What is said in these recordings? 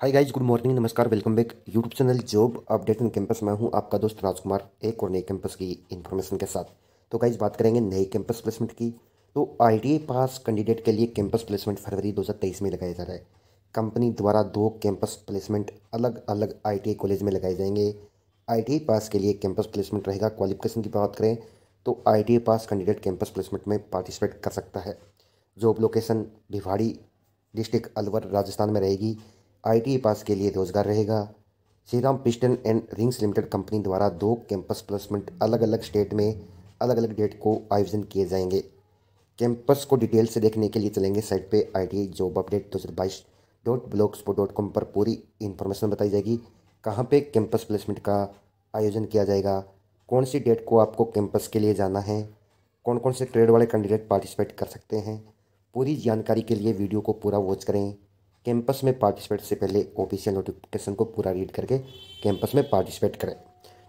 हाय guys good morning नमस्कार welcome back YouTube channel job update in campus मैं हूं आपका दोस्त राजकुमार एक और नए कैंपस की इन्फॉर्मेशन के साथ तो गाइज बात करेंगे नए कैंपस प्लेसमेंट की तो आई e पास कैंडिडेट के लिए कैंपस प्लेसमेंट फरवरी 2023 में लगाया जा रहा है कंपनी द्वारा दो कैंपस प्लेसमेंट अलग अलग आई कॉलेज में लगाए जाएंगे आई e पास के लिए कैंपस प्लेसमेंट रहेगा क्वालिफिकेशन की बात करें तो I e pass candidate campus placement में पार्टिसिपेट कर सकता है job location Bhiwadi district Alwar Rajasthan में रहेगी आई पास के लिए रोजगार रहेगा Shriram piston and rings limited company द्वारा दो कैंपस प्लेसमेंट अलग अलग स्टेट में अलग अलग डेट को आयोजन किए जाएंगे कैंपस को डिटेल से देखने के लिए चलेंगे साइट पे आई जॉब अपडेट दो हज़ार बाईस डॉट ब्लॉग डॉट कॉम पर पूरी इन्फॉर्मेशन बताई जाएगी कहाँ पे कैंपस प्लेसमेंट का आयोजन किया जाएगा कौन सी डेट को आपको कैंपस के लिए जाना है कौन कौन से ट्रेड वाले कैंडिडेट पार्टिसिपेट कर सकते हैं पूरी जानकारी के लिए वीडियो को पूरा वॉच करें कैंपस में पार्टिसिपेट से पहले ऑफिशियल नोटिफिकेशन को पूरा रीड करके कैंपस में पार्टिसिपेट करें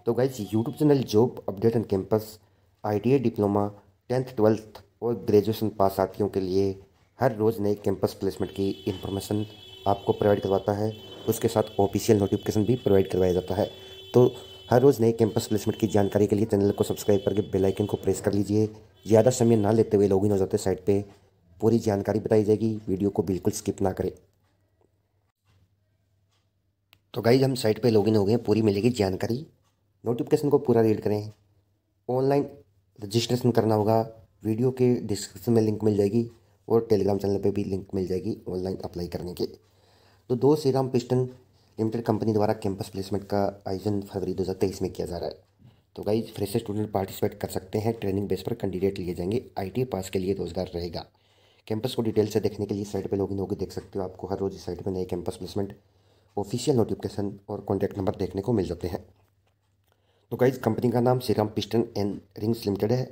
तो guys YouTube channel job update and campus I diploma tenth twelfth और ग्रेजुएशन पास साथियों के लिए हर रोज़ नए कैंपस प्लेसमेंट की इन्फॉर्मेशन आपको प्रोवाइड करवाता है उसके साथ ऑफिशियल नोटिफिकेशन भी प्रोवाइड करवाया जाता है तो हर रोज़ नए कैंपस प्लेसमेंट की जानकारी के लिए चैनल को सब्सक्राइब करके बेल आइकन को प्रेस कर लीजिए ज़्यादा समय ना लेते हुए लॉगिन हो जाते साइट पे पूरी जानकारी बताई जाएगी वीडियो को बिल्कुल स्किप ना करें तो गाइज हम साइट पे लॉगिन हो गए हैं पूरी मिलेगी जानकारी नोटिफिकेशन को पूरा रीड करें ऑनलाइन रजिस्ट्रेशन करना होगा वीडियो के डिस्क्रिप्शन में लिंक मिल जाएगी और टेलीग्राम चैनल पर भी लिंक मिल जाएगी ऑनलाइन अप्लाई करने के तो दो श्रीराम पिस्टन लिमिटेड कंपनी द्वारा कैंपस प्लेसमेंट का आयोजन फरवरी दो में किया जा रहा है तो गाइज फ्रेश स्टूडेंट पार्टिसिपेट कर सकते हैं ट्रेनिंग बेस पर कैंडिडेट लिए जाएंगे आई पास के लिए रोजगार रहेगा कैंपस को डिटेल से देखने के लिए साइट पर लॉगिन होकर देख सकते हो आपको हर रोज इस साइट पर नए कैंपस प्लेसमेंट ऑफिशियल नोटिफिकेशन और कॉन्टैक्ट नंबर देखने को मिल जाते हैं तो गाइज कंपनी का नाम Shriram piston and rings limited है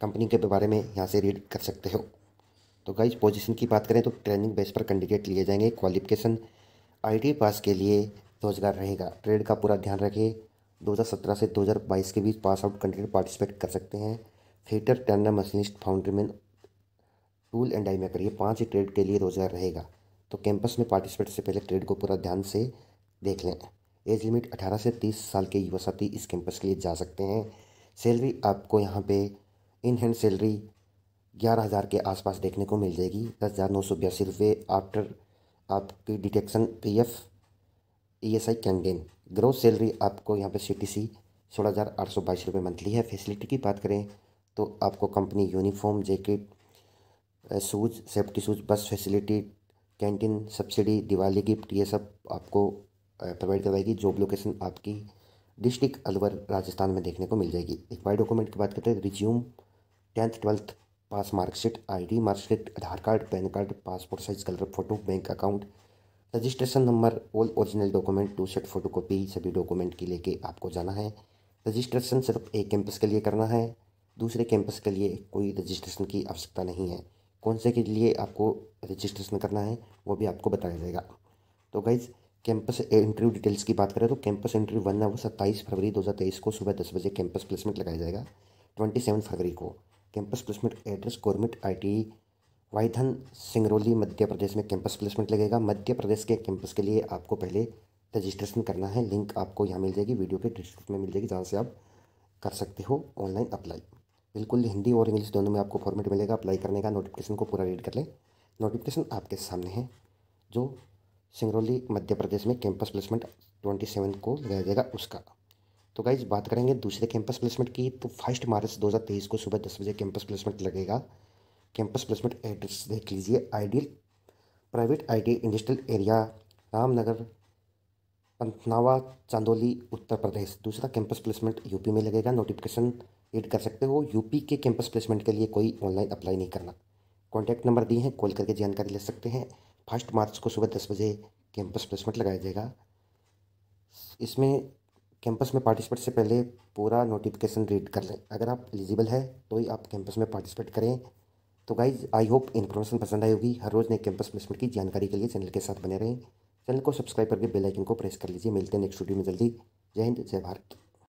कंपनी के बारे में यहाँ से रीड कर सकते हो तो गाइज पोजीशन की बात करें तो ट्रेनिंग बेस पर कैंडिडेट लिए जाएंगे क्वालिफिकेशन आईटी पास के लिए रोजगार रहेगा ट्रेड का पूरा ध्यान रखें 2017 से 2022 के बीच पास आउट कैंडिडेट पार्टिसिपेट कर सकते हैं थिएटर turner machinist foundryman tool and die maker ये पाँच ही ट्रेड के लिए रोजगार रहेगा तो कैंपस में पार्टिसिपेट से पहले ट्रेड को पूरा ध्यान से देख लें एज लिमिट 18 से 30 साल के युवा साथी इस कैंपस के लिए जा सकते हैं सैलरी आपको यहाँ पे इन हैंड सैलरी ग्यारह हज़ार के आसपास देखने को मिल जाएगी दस हज़ार नौ सौ बयासी रुपये आफ्टर आपकी deduction P F E S I कैंडेन ग्रोथ सैलरी आपको यहाँ पे सी टी सी सोलह हज़ार आठ सौ बाईस रुपये मंथली है फैसिलिटी की बात करें तो आपको company uniform jacket shoes safety shoes bus facility canteen subsidy Diwali gift ये सब आपको प्रोवाइड करवाएगी जॉब लोकेशन आपकी डिस्ट्रिक्ट अलवर राजस्थान में देखने को मिल जाएगी एक बार डॉक्यूमेंट की बात करते हैं resume tenth twelfth pass marksheet I D marksheet Aadhaar card PAN card passport size colour photo bank account registration number all original document two set photo copy सभी डॉक्यूमेंट की लेके आपको जाना है रजिस्ट्रेशन सिर्फ एक कैंपस के लिए करना है दूसरे कैंपस के लिए कोई रजिस्ट्रेशन की आवश्यकता नहीं है कौन से के लिए आपको रजिस्ट्रेशन करना है वो भी आपको बताया जाएगा तो गाइज़ कैंपस इंटरव्यू डिटेल्स की बात करें तो कैंपस इंटरव्यू वन है वो सत्ताईस फरवरी दो को सुबह दस बजे कैंपस प्लेसमेंट लगाया जाएगा ट्वेंटी सेवन फरवरी को campus placement address government I T Singrauli Madhya Pradesh में कैंपस प्लेसमेंट लगेगा मध्य प्रदेश के कैंपस के लिए आपको पहले रजिस्ट्रेशन करना है लिंक आपको यहाँ मिल जाएगी वीडियो के डिस्क्रिप्शन में मिल जाएगी जहाँ से आप कर सकते हो ऑनलाइन अप्लाई बिल्कुल हिंदी और इंग्लिश दोनों में आपको फॉर्मेट मिलेगा अप्लाई करने का नोटिफिकेशन को पूरा रीड कर लें नोटिफिकेशन आपके सामने है जो सिंगरौली मध्य प्रदेश में कैंपस प्लेसमेंट ट्वेंटी सेवन को लगाया जाएगा उसका तो गाइज बात करेंगे दूसरे कैंपस प्लेसमेंट की तो फर्स्ट मार्च तेईस को सुबह दस बजे कैंपस प्लेसमेंट लगेगा कैंपस प्लेसमेंट एड्रेस देख लीजिए ideal private IT industrial area Ramnagar पंथनावा चांदौली उत्तर प्रदेश दूसरा कैंपस प्लेसमेंट यूपी में लगेगा नोटिफिकेशन एड कर सकते हो यूपी के कैंपस प्लेसमेंट के लिए कोई ऑनलाइन अप्लाई नहीं करना कॉन्टैक्ट नंबर दिए हैं कॉल करके जानकारी ले सकते हैं फर्स्ट मार्च को सुबह दस बजे कैंपस प्लेसमेंट लगाया जाएगा इसमें कैंपस में पार्टिसिपेट से पहले पूरा नोटिफिकेशन रीड कर लें अगर आप एलिजिबल है तो ही आप कैंपस में पार्टिसिपेट करें तो गाइज आई होप इन्फॉर्मेशन पसंद आई होगी हर रोज़ नए कैंपस प्लेसमेंट की जानकारी के लिए चैनल के साथ बने रहें चैनल को सब्सक्राइब करके बेल आइकन को प्रेस कर लीजिए मिलते हैं नेक्स्ट वीडियो में जल्दी जय हिंद जय भारत